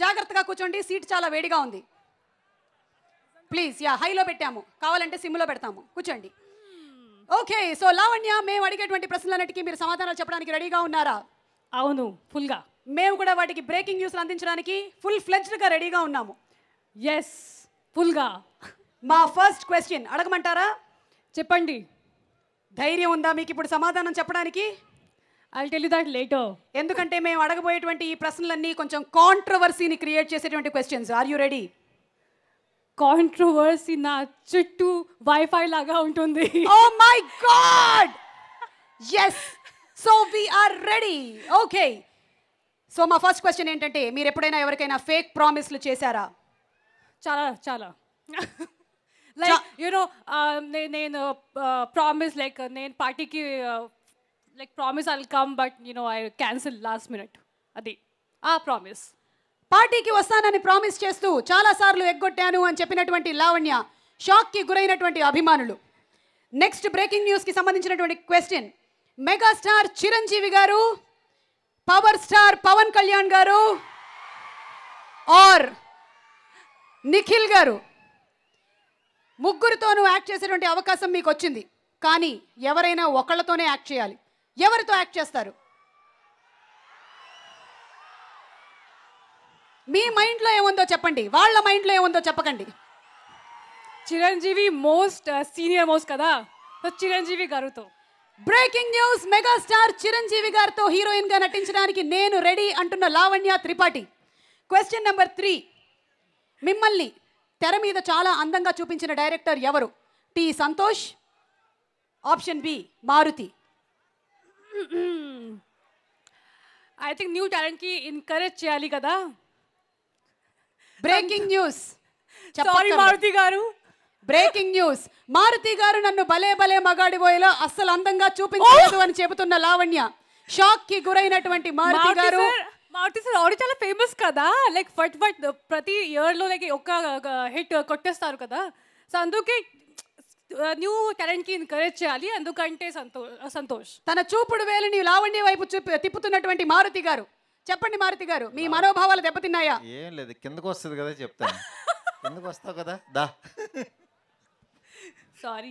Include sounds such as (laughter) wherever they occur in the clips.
జాగ్రత్తగా కూర్చోండి సీట్ చాలా వేడిగా ఉంది ప్లీజ్ యా హైలో పెట్టాము కావాలంటే సిమ్లో పెడతాము కూర్చోండి ఓకే సో లావణ్య మేము అడిగేటువంటి ప్రశ్నలన్నిటికీ మీరు సమాధానాలు చెప్పడానికి రెడీగా ఉన్నారా అవును ఫుల్గా మేము కూడా వాటికి బ్రేకింగ్ న్యూస్లు అందించడానికి ఫుల్ ఫ్లెజ్డ్గా రెడీగా ఉన్నాము ఎస్ ఫుల్గా మా ఫస్ట్ క్వశ్చన్ అడగమంటారా చెప్పండి ధైర్యం ఉందా మీకు ఇప్పుడు సమాధానం చెప్పడానికి ఎందుకంటే మేము అడగబోయేటువంటి ఈ ప్రశ్నలన్నీ కొంచెం కాంట్రవర్సీని క్రియేట్ చేసేటువంటి questions are you ready controversy నా చుట్టూ వైఫై లాగా ఉంటుంది oh my God yes so we are ready okay so మా ఫస్ట్ క్వశ్చన్ ఏంటంటే మీరు ఎప్పుడైనా ఎవరికైనా ఫేక్ ప్రామిస్లు చేశారా చాలా చాలా లైక్ యూనో um, నేను ప్రామిస్ uh, లైక్ uh, నేను పార్టీకి like promise I come but you know I cancel last minute అది ఆ ప్రామిస్ పార్టీకి వస్తానని ప్రామిస్ చేస్తూ చాలా సార్లు ఎగ్గొట్టాను అని చెప్పినటువంటి లావణ్య షాక్కి గురైనటువంటి అభిమానులు నెక్స్ట్ బ్రేకింగ్ న్యూస్కి సంబంధించినటువంటి క్వశ్చన్ మెగాస్టార్ చిరంజీవి గారు పవర్ స్టార్ పవన్ కళ్యాణ్ గారు ఆర్ నిఖిల్ గారు ముగ్గురితోనూ యాక్ట్ చేసేటువంటి అవకాశం మీకు వచ్చింది కానీ ఎవరైనా ఒకళ్ళతోనే యాక్ట్ చేయాలి ఎవరితో యాక్ట్ చేస్తారు మీ మైండ్లో ఏముందో చెప్పండి వాళ్ళ మైండ్లో ఏముందో చెప్పకండి చిరంజీవి మోస్ట్ సీనియర్ మోస్ట్ కదా చిరంజీవి గారుతో బ్రేకింగ్ న్యూస్ మెగాస్టార్ చిరంజీవి గారితో హీరోయిన్ గా నటించడానికి నేను రెడీ అంటున్న Lavanya Tripathi question number three మిమ్మల్ని తెర మీద చాలా అందంగా చూపించిన డైరెక్టర్ ఎవరు T Santosh option B Maruthi I think new టాలెంట్కి ఎంకరేజ్ చేయాలి కదా breaking news sorry Maruti garu breaking news Maruti గారు నన్ను భలే భలే మగాడిపోయేలో అస్సలు అందంగా చూపించలేదు అని చెబుతున్న లావణ్య షాక్ కి గురైనటువంటి మారుతి గారు మారుతి సార్ ఆడి చాలా ఫేమస్ కదా లైక్ ఫట్ ఫట్ ప్రతి ఇయర్లో లైక్ ఒక్క హిట్ కొట్టేస్తారు కదా సో అందుకే న్యూ టాలెంట్ కి ఎంకరేజ్ చేయాలి అందుకంటే సంతోష్ సంతోష్ తన చూపుడు వేలుని లావణ్య వైపు తిప్పుతున్నటువంటి మారుతి గారు చెప్పండి మారుతి గారు మీ మనోభావాలు దెబ్బతిన్నాయా ఏం లేదు కిందకు వస్తుంది కదా చెప్తాను (laughs) కిందకు వస్తావు కదా దా సారీ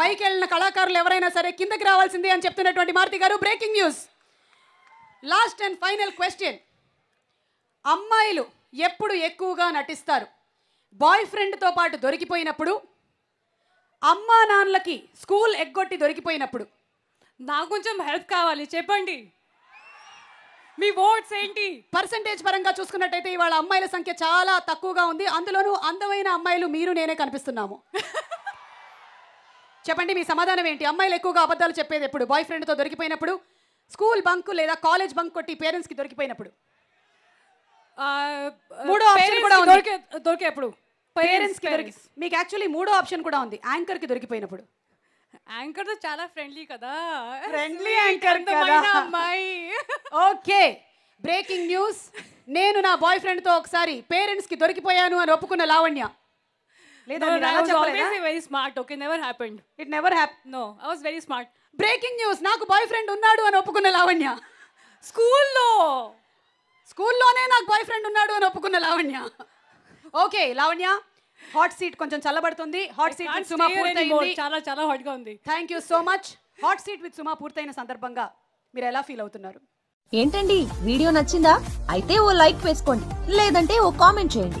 పైకి వెళ్ళిన కళాకారులు ఎవరైనా సరే కిందకి రావాల్సిందే అని చెప్తున్నటువంటి Maruthi garu breaking news last and final question అమ్మాయిలు ఎప్పుడు ఎక్కువగా నటిస్తారు బాయ్ ఫ్రెండ్తో పాటు దొరికిపోయినప్పుడు అమ్మా నాన్నలకి స్కూల్ ఎగ్గొట్టి దొరికిపోయినప్పుడు నాకు కొంచెం హెల్ప్ కావాలి చెప్పండి మీ ఓట్స్ ఏంటి పర్సంటేజ్ పరంగా చూసుకున్నట్టయితే ఇవాళ అమ్మాయిల సంఖ్య చాలా తక్కువగా ఉంది అందులోనూ అందమైన అమ్మాయిలు మీరు నేనే కనిపిస్తున్నాము చెప్పండి మీ సమాధానం ఏంటి అమ్మాయిలు ఎక్కువగా అబద్ధాలు చెప్పేది ఎప్పుడు బాయ్ ఫ్రెండ్తో దొరికిపోయినప్పుడు స్కూల్ బంక్ లేదా కాలేజ్ బంక్ కొట్టి పేరెంట్స్ కి దొరికిపోయినప్పుడు మూడో కూడా దొరికేప్పుడు మీకు యాక్చువల్లీ మూడో ఆప్షన్ కూడా ఉంది యాంకర్ కి దొరికిపోయినప్పుడు యాంకర్ తో చాలా ఫ్రెండ్లీ కదా ఫ్రెండ్లీ యాంకర్ అమ్మాయి ఓకే బ్రేకింగ్ న్యూస్ నేను నా బాయ్ ఫ్రెండ్తో ఒకసారి పేరెంట్స్కి దొరికిపోయాను అని ఒప్పుకున్న Lavanya very smart okay never happened it never hap no I very smart breaking news నాకు బాయ్ ఫ్రెండ్ ఉన్నాడు అని ఒప్పుకున్న లావణ్య స్కూల్లో స్కూల్లోనే నాకు బాయ్ ఫ్రెండ్ ఉన్నాడు అని ఒప్పుకున్న Lavanya okay Lavanya hot seat కొంచెం చల్లబడుతుంది హాట్ సీట్ విత్ సుమా పూర్తయింది చాలా చాలా హాట్ గా ఉంది thank you so much hot seat with Suma పూర్తయిన సందర్భంగా మీరు ఎలా ఫీల్ అవుతున్నారు ఏంటండి వీడియో నచ్చిందా అయితే ఓ లైక్ వేసుకోండి లేదంటే ఓ కామెంట్ చేయండి